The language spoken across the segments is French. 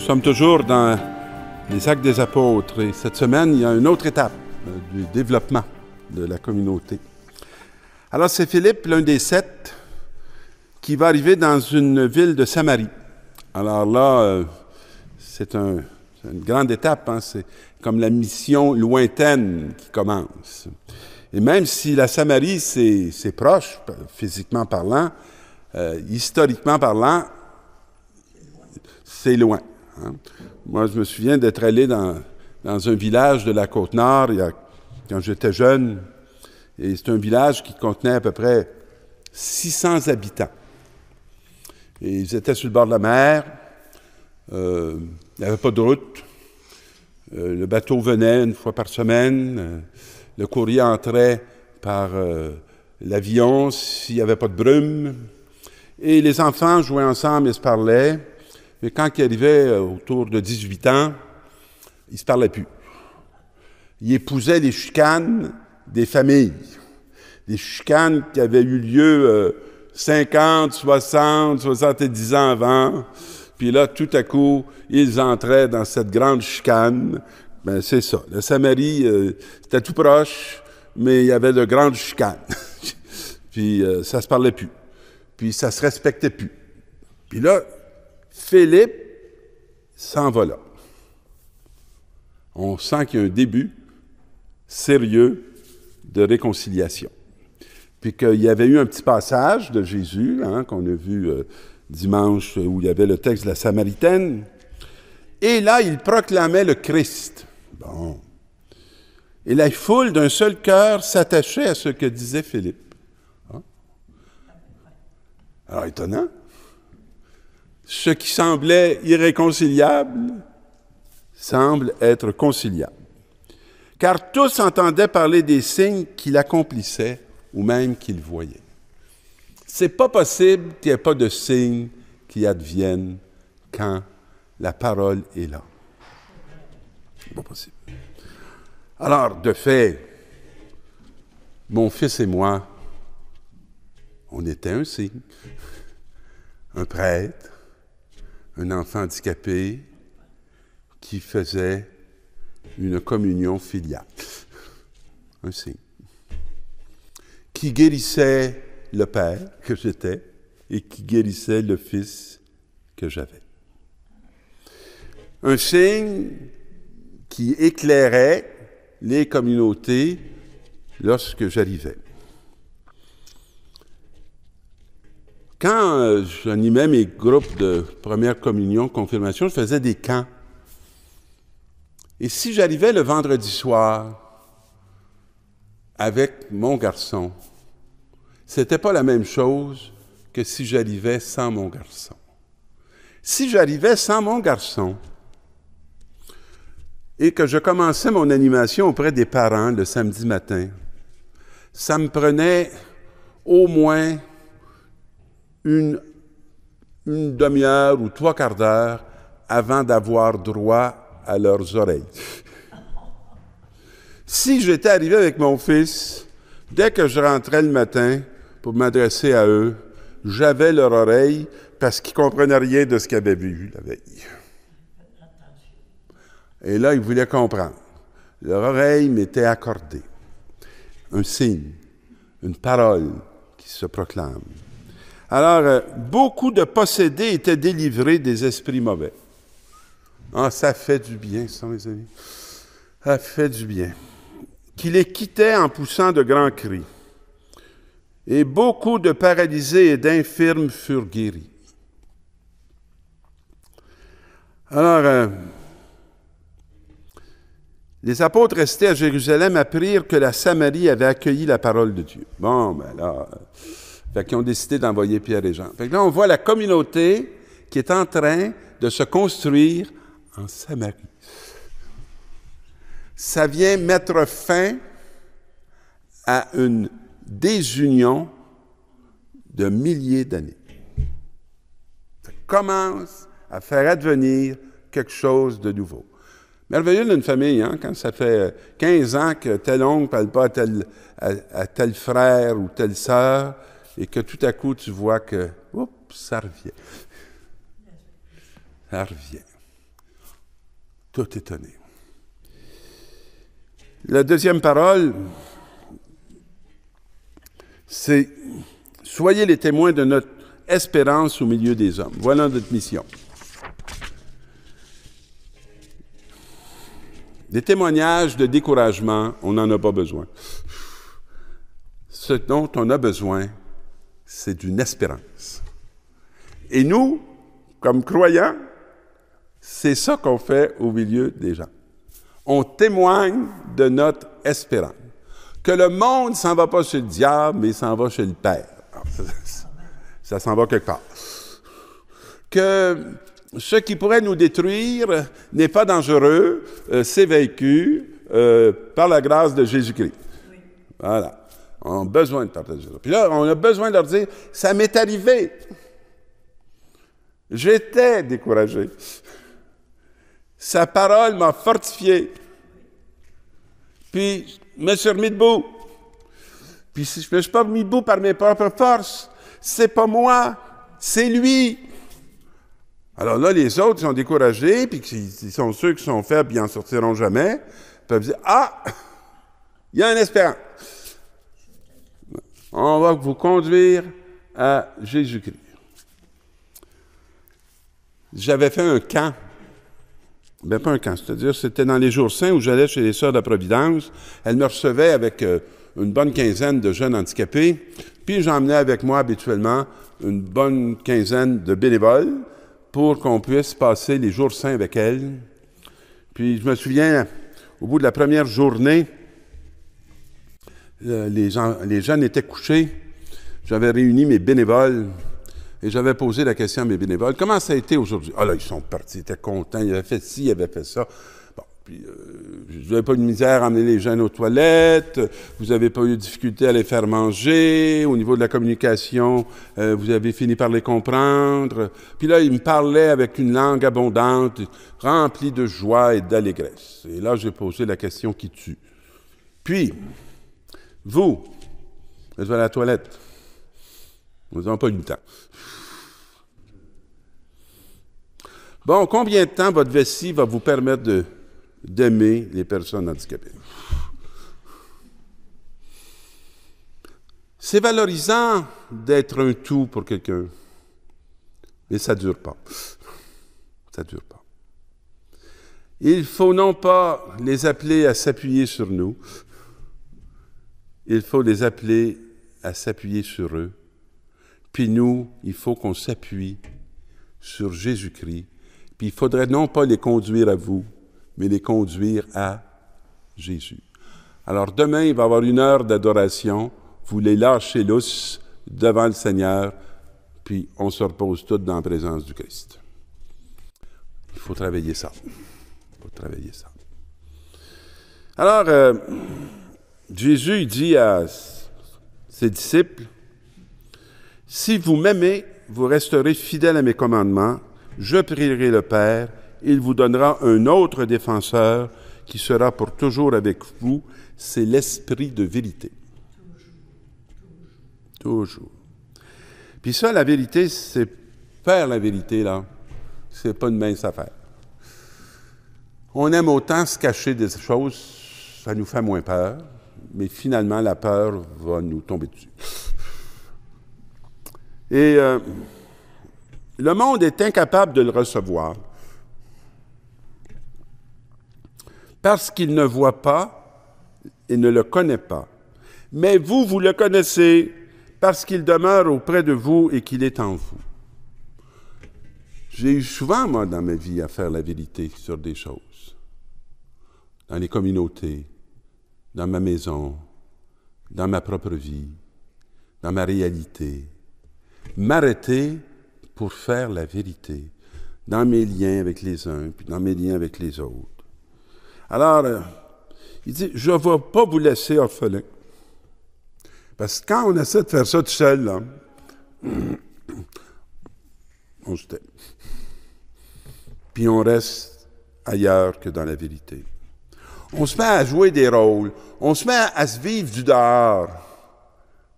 Nous sommes toujours dans les actes des apôtres et cette semaine, il y a une autre étape euh, du développement de la communauté. Alors c'est Philippe, l'un des sept, qui va arriver dans une ville de Samarie. Alors là, euh, c'est une grande étape, hein, c'est comme la mission lointaine qui commence. Et même si la Samarie, c'est proche, euh, physiquement parlant, historiquement parlant, c'est loin. Hein. Moi, je me souviens d'être allé dans, un village de la Côte-Nord quand j'étais jeune, et c'est un village qui contenait à peu près 600 habitants. Et ils étaient sur le bord de la mer, euh, il n'y avait pas de route, euh, le bateau venait une fois par semaine, euh, le courrier entrait par l'avion s'il n'y avait pas de brume, et les enfants jouaient ensemble et se parlaient. Mais quand il arrivait euh, autour de 18 ans, il ne se parlait plus. Il épousait les chicanes des familles, des chicanes qui avaient eu lieu 50, 60, 70 ans avant. Puis là, tout à coup, ils entraient dans cette grande chicane. Ben, c'est ça. Le Samarie, euh, c'était tout proche, mais il y avait de grandes chicanes. puis ça euh, ça se parlait plus. Puis ça se respectait plus. Puis là, Philippe s'envola. On sent qu'il y a un début sérieux de réconciliation. Puis qu'il y avait eu un petit passage de Jésus, hein, qu'on a vu euh, dimanche, où il y avait le texte de la Samaritaine. Et là, il proclamait le Christ. Bon. Et la foule, d'un seul cœur, s'attachait à ce que disait Philippe. Hein? Alors, étonnant ce qui semblait irréconciliable semble être conciliable. Car tous entendaient parler des signes qu'il accomplissait ou même qu'il voyait. C'est pas possible qu'il n'y ait pas de signes qui adviennent quand la parole est là. Pas possible. Alors, de fait, mon fils et moi, on était un signe, un prêtre, un enfant handicapé qui faisait une communion filiale. Un signe. Qui guérissait le Père que j'étais et qui guérissait le Fils que j'avais. Un signe qui éclairait les communautés lorsque j'arrivais. Quand euh, j'animais mes groupes de première communion, confirmation, je faisais des camps. Et si j'arrivais le vendredi soir avec mon garçon, c'était pas la même chose que si j'arrivais sans mon garçon. Si j'arrivais sans mon garçon et que je commençais mon animation auprès des parents le samedi matin, ça me prenait au moins une, demi-heure ou trois quarts d'heure avant d'avoir droit à leurs oreilles. si j'étais arrivé avec mon fils, dès que je rentrais le matin pour m'adresser à eux, j'avais leur oreille parce qu'ils comprenaient rien de ce qu'ils avaient vu la veille. Et là, ils voulaient comprendre. Leur oreille m'était accordée. Un signe, une parole qui se proclame. Alors, euh, beaucoup de possédés étaient délivrés des esprits mauvais. Ah, ça fait du bien, ça, mes amis. Ça fait du bien. Qui les quittait en poussant de grands cris. Et beaucoup de paralysés et d'infirmes furent guéris. Alors, euh, les apôtres restés à Jérusalem apprirent que la Samarie avait accueilli la parole de Dieu. Bon, ben là. Euh, fait qu'ils ont décidé d'envoyer Pierre et Jean. Fait que là, on voit la communauté qui est en train de se construire en Samarie. Ça vient mettre fin à une désunion de milliers d'années. Ça commence à faire advenir quelque chose de nouveau. Merveilleux d'une famille, hein, quand ça fait 15 euh, ans que tel oncle ne parle pas à tel frère ou telle sœur, et que tout à coup tu vois que, oups, ça revient. Ça revient. Tout étonné. La deuxième parole, c'est Soyez les témoins de notre espérance au milieu des hommes. Voilà notre mission. Des témoignages de découragement, on n'en a pas besoin. Ce dont on a besoin, c'est une espérance. Et nous, comme croyants, c'est ça qu'on fait au milieu des gens. On témoigne de notre espérance. Que le monde s'en va pas chez le diable, mais s'en va chez le Père. ça, s'en va quelque part. Que ce qui pourrait nous détruire n'est pas dangereux, euh, c'est vécu euh, par la grâce de Jésus-Christ. Voilà. On a besoin de partager ça. Puis là, on a besoin de leur dire, ça m'est arrivé. J'étais découragé. Sa parole m'a fortifié. Puis, je me suis remis debout. Puis, je ne me suis pas remis debout par mes propres forces. C'est pas moi, c'est lui. Alors là, les autres sont découragés, puis ils sont ceux qui sont faibles, ils n'en sortiront jamais. Ils peuvent dire, ah, il y a un espérant on va vous conduire à Jésus-Christ. J'avais fait un camp. mais ben, pas un camp, c'est-à-dire, c'était dans les jours saints où j'allais chez les Sœurs de la Providence. Elles me recevaient avec euh, une bonne quinzaine de jeunes handicapés. Puis j'emmenais avec moi habituellement une bonne quinzaine de bénévoles pour qu'on puisse passer les jours saints avec elles. Puis je me souviens, au bout de la première journée, euh, les, gens, les jeunes étaient couchés. J'avais réuni mes bénévoles et j'avais posé la question à mes bénévoles comment ça a été aujourd'hui Ah là, ils sont partis, ils étaient contents, ils avaient fait ci, ils avaient fait ça. Bon, puis, euh, pas eu de misère à amener les jeunes aux toilettes, vous n'avez pas eu de difficulté à les faire manger, au niveau de la communication, euh, vous avez fini par les comprendre. Puis là, ils me parlaient avec une langue abondante, remplie de joie et d'allégresse. Et là, j'ai posé la question qui tue. Puis, vous, vous êtes à la toilette. vous n'avons pas eu le temps. Bon, combien de temps votre vessie va vous permettre de, d'aimer les personnes handicapées? C'est valorisant d'être un tout pour quelqu'un, mais ça ne dure pas. Ça ne dure pas. Il faut non pas les appeler à s'appuyer sur nous, il faut les appeler à s'appuyer sur eux. Puis nous, il faut qu'on s'appuie sur Jésus-Christ. Puis il faudrait non pas les conduire à vous, mais les conduire à Jésus. Alors demain, il va y avoir une heure d'adoration. Vous les lâchez l'os devant le Seigneur, puis on se repose tous dans la présence du Christ. Il faut travailler ça. Il faut travailler ça. Alors, euh, Jésus dit à ses disciples, Si vous m'aimez, vous resterez fidèles à mes commandements, je prierai le Père, il vous donnera un autre défenseur qui sera pour toujours avec vous, c'est l'Esprit de vérité. Toujours. Puis ça, la vérité, c'est faire la vérité, là. C'est pas une mince affaire. On aime autant se cacher des choses, ça nous fait moins peur mais finalement, la peur va nous tomber dessus. Et euh, le monde est incapable de le recevoir parce qu'il ne voit pas et ne le connaît pas. Mais vous, vous le connaissez parce qu'il demeure auprès de vous et qu'il est en vous. J'ai eu souvent, moi, dans ma vie, à faire la vérité sur des choses, dans les communautés, dans ma maison, dans ma propre vie, dans ma réalité. M'arrêter pour faire la vérité dans mes liens avec les uns, puis dans mes liens avec les autres. Alors, euh, il dit, je ne vais pas vous laisser orphelin. Parce que quand on essaie de faire ça tout seul, là, on se tait. Puis on reste ailleurs que dans la vérité. On se met à jouer des rôles. On se met à se vivre du dehors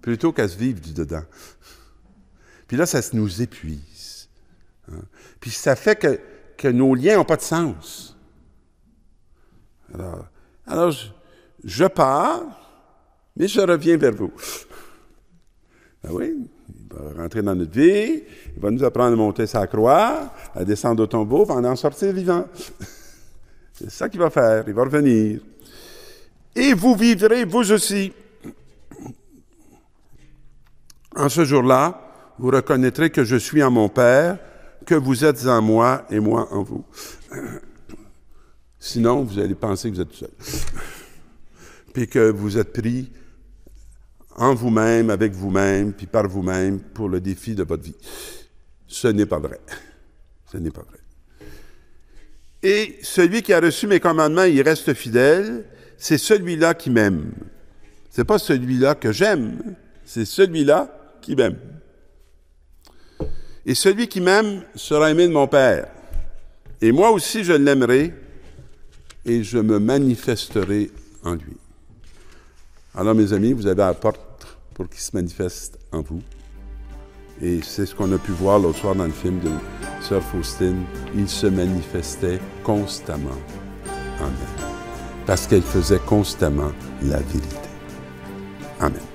plutôt qu'à se vivre du dedans. Puis là, ça se nous épuise. Hein. Puis ça fait que, nos liens n'ont pas de sens. Alors, alors je, pars, mais je reviens vers vous. Ah oui, il va rentrer dans notre vie, il va nous apprendre à monter sa croix, à descendre au tombeau, va en sortir vivant. C'est ça qu'il va faire, il va revenir. Et vous vivrez vous aussi. En ce jour-là, vous reconnaîtrez que je suis en mon Père, que vous êtes en moi et moi en vous. Sinon, vous allez penser que vous êtes seul. puis que vous êtes pris en vous-même, avec vous-même, puis par vous-même pour le défi de votre vie. Ce n'est pas vrai. Ce n'est pas vrai. Et celui qui a reçu mes commandements, il reste fidèle, c'est celui-là qui m'aime. C'est pas celui-là que j'aime, c'est celui-là qui m'aime. Et celui qui m'aime sera aimé de mon Père. Et moi aussi je l'aimerai et je me manifesterai en lui. Alors mes amis, vous avez à la porte pour qu'il se manifeste en vous. Et c'est ce qu'on a pu voir l'autre soir dans le film de Sœur Faustine, il se manifestait constamment en parce qu'elle faisait constamment la vérité. Amen.